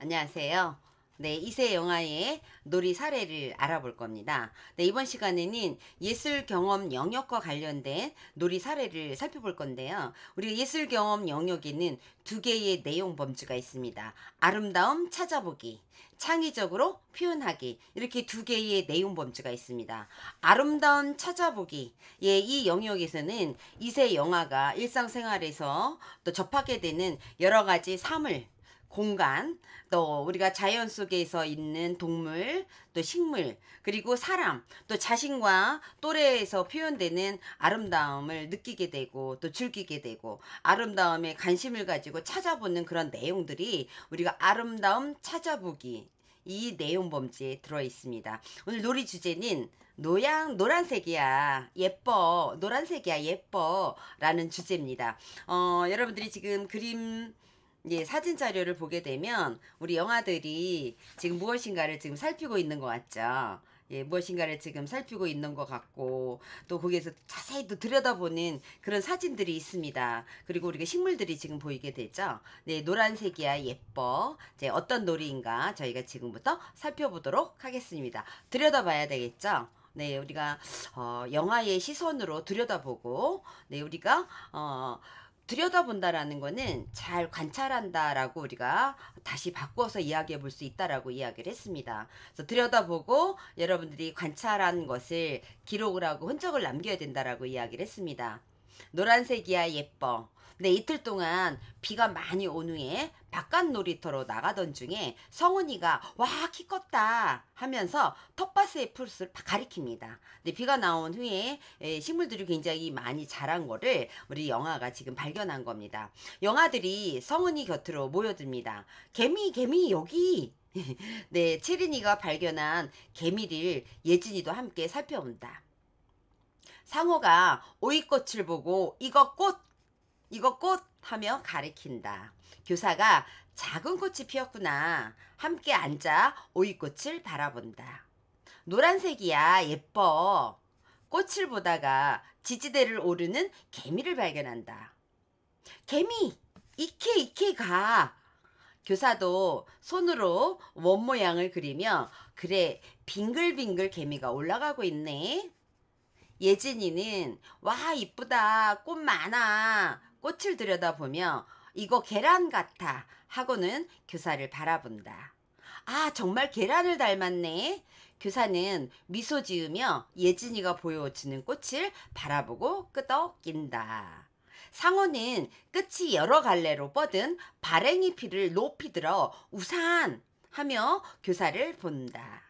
안녕하세요. 네, 이세 영화의 놀이 사례를 알아볼 겁니다. 네, 이번 시간에는 예술 경험 영역과 관련된 놀이 사례를 살펴볼 건데요. 우리 예술 경험 영역에는 두 개의 내용 범주가 있습니다. 아름다움 찾아보기, 창의적으로 표현하기 이렇게 두 개의 내용 범주가 있습니다. 아름다움 찾아보기 예, 이 영역에서는 이세 영화가 일상생활에서 또 접하게 되는 여러 가지 사물 공간, 또 우리가 자연 속에서 있는 동물, 또 식물, 그리고 사람, 또 자신과 또래에서 표현되는 아름다움을 느끼게 되고 또 즐기게 되고 아름다움에 관심을 가지고 찾아보는 그런 내용들이 우리가 아름다움 찾아보기 이 내용 범죄에 들어 있습니다. 오늘 놀이 주제는 노양 노란색이야 예뻐 노란색이야 예뻐 라는 주제입니다. 어 여러분들이 지금 그림 예, 사진 자료를 보게 되면 우리 영화들이 지금 무엇인가를 지금 살피고 있는 것 같죠. 예, 무엇인가를 지금 살피고 있는 것 같고 또 거기에서 자세히 또 들여다보는 그런 사진들이 있습니다. 그리고 우리가 식물들이 지금 보이게 되죠. 네, 노란색이야 예뻐. 이제 어떤 놀이인가 저희가 지금부터 살펴보도록 하겠습니다. 들여다봐야 되겠죠. 네, 우리가 어, 영화의 시선으로 들여다보고 네, 우리가 어, 들여다본다라는 거는 잘 관찰한다라고 우리가 다시 바꿔서 이야기해 볼 수 있다라고 이야기를 했습니다. 그래서 들여다보고 여러분들이 관찰한 것을 기록을 하고 흔적을 남겨야 된다라고 이야기를 했습니다. 노란색이야 예뻐. 근데 이틀 동안 비가 많이 온 후에 바깥 놀이터로 나가던 중에 성훈이가 와 키 컸다 하면서 텃밭의 풀을 가리킵니다. 근데 비가 나온 후에 예, 식물들이 굉장히 많이 자란 거를 우리 영화가 지금 발견한 겁니다. 영화들이 성훈이 곁으로 모여듭니다. 개미 개미 여기 네 체린이가 발견한 개미를 예진이도 함께 살펴본다. 상호가 오이꽃을 보고 이거 꽃 이거 꽃 하며 가리킨다. 교사가 작은 꽃이 피었구나. 함께 앉아 오이꽃을 바라본다. 노란색이야. 예뻐. 꽃을 보다가 지지대를 오르는 개미를 발견한다. 개미! 이케 이케 가! 교사도 손으로 원 모양을 그리며 그래 빙글빙글 개미가 올라가고 있네. 예진이는 와 이쁘다 꽃 많아 꽃을 들여다보며 이거 계란 같아 하고는 교사를 바라본다. 아 정말 계란을 닮았네. 교사는 미소 지으며 예진이가 보여지는 꽃을 바라보고 끄덕인다. 상호는 끝이 여러 갈래로 뻗은 발행이 피를 높이 들어 우산 하며 교사를 본다.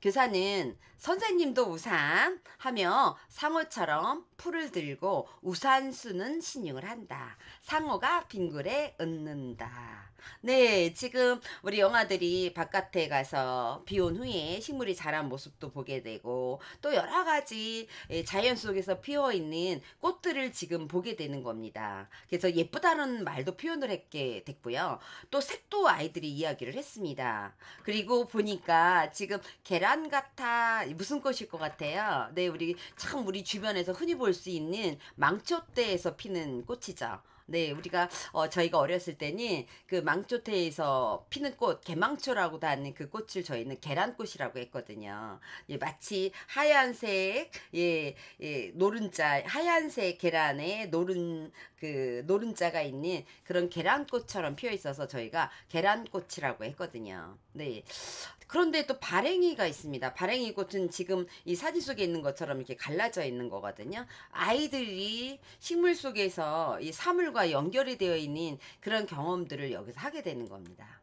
교사는 선생님도 우산 하며 상호처럼 풀을 들고 우산 쓰는 신용을 한다. 상어가 빙글에 얹는다. 네, 지금 우리 영화들이 바깥에 가서 비온 후에 식물이 자란 모습도 보게 되고 또 여러 가지 예, 자연 속에서 피어 있는 꽃들을 지금 보게 되는 겁니다. 그래서 예쁘다는 말도 표현을 했게 됐고요. 또 색도 아이들이 이야기를 했습니다. 그리고 보니까 지금 계란 같아 무슨 꽃일 것 같아요. 네, 우리 참 우리 주변에서 흔히 볼 볼수 있는 망초대에서 피는 꽃이죠. 네, 우리가 어, 저희가 어렸을 때는 그 망초태에서 피는 꽃, 개망초라고도 하는 그 꽃을 저희는 계란꽃이라고 했거든요. 예, 마치 하얀색 예, 예, 노른자, 하얀색 계란에 노른 그 노른자가 있는 그런 계란꽃처럼 피어 있어서 저희가 계란꽃이라고 했거든요. 네. 그런데 또 발행이가 있습니다. 발행이 꽃은 지금 이 사진 속에 있는 것처럼 이렇게 갈라져 있는 거거든요. 아이들이 식물 속에서 이 사물과 연결이 되어 있는 그런 경험들을 여기서 하게 되는 겁니다.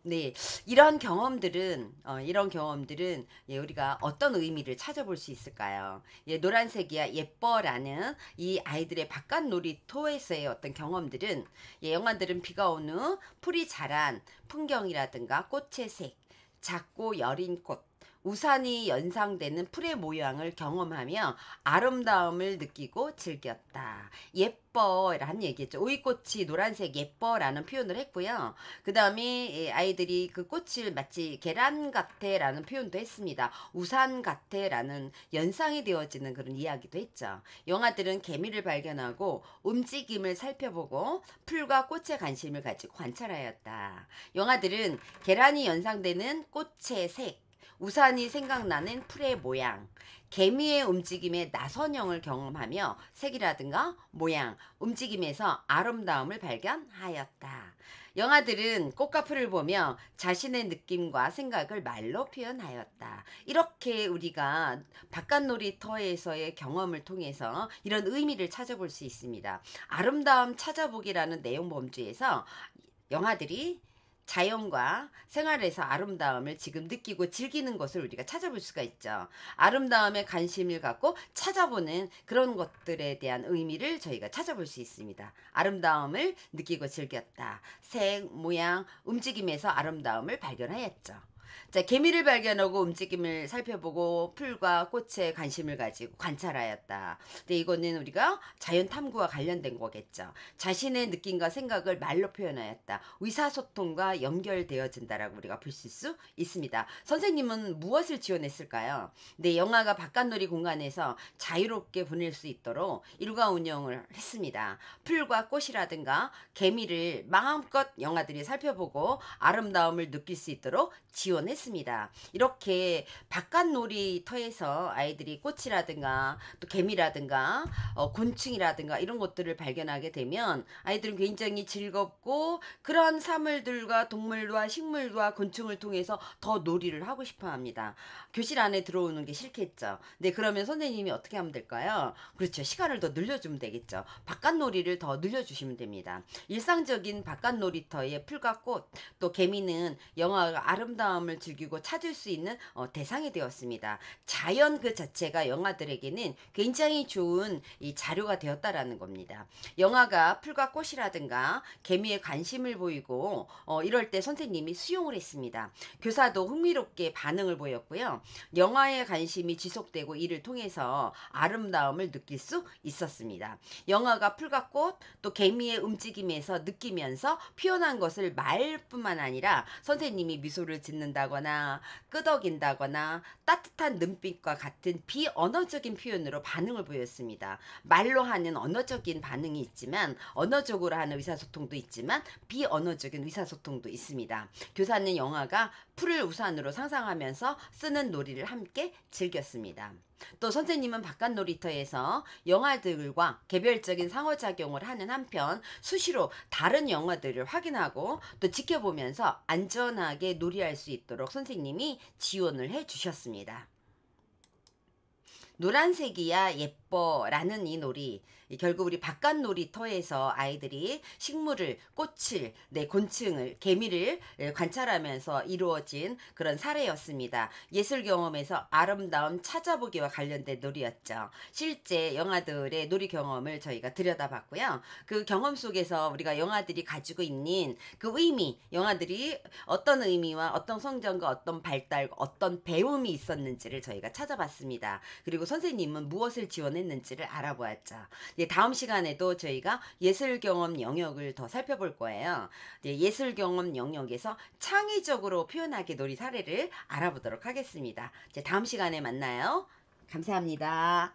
네, 이런 경험들은 어, 이런 경험들은 예, 우리가 어떤 의미를 찾아볼 수 있을까요? 예, 노란색이야 예뻐라는 이 아이들의 바깥 놀이터에서의 어떤 경험들은 예, 영화들은 비가 오는 풀이 자란 풍경이라든가 꽃의 색, 작고 여린 꽃 우산이 연상되는 풀의 모양을 경험하며 아름다움을 느끼고 즐겼다. 예뻐라는 얘기했죠. 오이꽃이 노란색 예뻐라는 표현을 했고요. 그 다음에 예, 아이들이 그 꽃을 마치 계란 같애라는 표현도 했습니다. 우산 같애라는 연상이 되어지는 그런 이야기도 했죠. 영화들은 개미를 발견하고 움직임을 살펴보고 풀과 꽃에 관심을 가지고 관찰하였다. 영화들은 계란이 연상되는 꽃의 색, 우산이 생각나는 풀의 모양, 개미의 움직임에 나선형을 경험하며 색이라든가 모양, 움직임에서 아름다움을 발견하였다. 영화들은 꽃과 풀을 보며 자신의 느낌과 생각을 말로 표현하였다. 이렇게 우리가 바깥 놀이터에서의 경험을 통해서 이런 의미를 찾아볼 수 있습니다. 아름다움 찾아보기라는 내용 범주에서 영화들이 자연과 생활에서 아름다움을 지금 느끼고 즐기는 것을 우리가 찾아볼 수가 있죠. 아름다움에 관심을 갖고 찾아보는 그런 것들에 대한 의미를 저희가 찾아볼 수 있습니다. 아름다움을 느끼고 즐겼다. 색, 모양, 움직임에서 아름다움을 발견하였죠. 자, 개미를 발견하고 움직임을 살펴보고 풀과 꽃에 관심을 가지고 관찰하였다. 근데 이거는 우리가 자연 탐구와 관련된 거겠죠. 자신의 느낌과 생각을 말로 표현하였다. 의사소통과 연결되어진다라고 우리가 보실 수 있습니다. 선생님은 무엇을 지원했을까요? 네, 영화가 바깥놀이 공간에서 자유롭게 보낼 수 있도록 일과 운영을 했습니다. 풀과 꽃이라든가 개미를 마음껏 영화들이 살펴보고 아름다움을 느낄 수 있도록 지원 지원했습니다. 이렇게 바깥 놀이터에서 아이들이 꽃이라든가 또 개미라든가 어, 곤충이라든가 이런 것들을 발견하게 되면 아이들은 굉장히 즐겁고 그런 사물들과 동물과 식물과 곤충을 통해서 더 놀이를 하고 싶어 합니다. 교실 안에 들어오는 게 싫겠죠. 네, 그러면 선생님이 어떻게 하면 될까요? 그렇죠. 시간을 더 늘려주면 되겠죠. 바깥 놀이를 더 늘려주시면 됩니다. 일상적인 바깥 놀이터에 풀과 꽃, 또 개미는 영화 가 아름다움 즐거움을 즐기고 찾을 수 있는 어, 대상이 되었습니다. 자연 그 자체가 영화들에게는 굉장히 좋은 이 자료가 되었다라는 겁니다. 영화가 풀과 꽃이라든가 개미에 관심을 보이고 어, 이럴 때 선생님이 수용을 했습니다. 교사도 흥미롭게 반응을 보였고요. 영화에 관심이 지속되고 이를 통해서 아름다움을 느낄 수 있었습니다. 영화가 풀과 꽃 또 개미의 움직임에서 느끼면서 피어난 것을 말뿐만 아니라 선생님이 미소를 짓는다 간다거나 끄덕인다거나 따뜻한 눈빛과 같은 비언어적인 표현으로 반응을 보였습니다. 말로 하는 언어적인 반응이 있지만 언어적으로 하는 의사소통도 있지만 비언어적인 의사소통도 있습니다. 교사는 영화가 풀을 우산으로 상상하면서 쓰는 놀이를 함께 즐겼습니다. 또 선생님은 바깥 놀이터에서 영화들과 개별적인 상호작용을 하는 한편 수시로 다른 영화들을 확인하고 또 지켜보면서 안전하게 놀이할 수 있도록 선생님이 지원을 해 주셨습니다. 노란색이야 예뻐라는 이 놀이 결국 우리 바깥 놀이터에서 아이들이 식물을 꽃을 네 곤충을 개미를 예, 관찰하면서 이루어진 그런 사례였습니다. 예술 경험에서 아름다움 찾아보기와 관련된 놀이였죠. 실제 영화들의 놀이 경험을 저희가 들여다봤고요. 그 경험 속에서 우리가 영화들이 가지고 있는 그 의미 영화들이 어떤 의미와 어떤 성장과 어떤 발달 어떤 배움이 있었는지를 저희가 찾아봤습니다. 그리고 선생님은 무엇을 지원했는지를 알아보았죠. 예, 다음 시간에도 저희가 예술 경험 영역을 더 살펴볼 거예요. 예, 예술 경험 영역에서 창의적으로 표현하기 놀이 사례를 알아보도록 하겠습니다. 이제 다음 시간에 만나요. 감사합니다.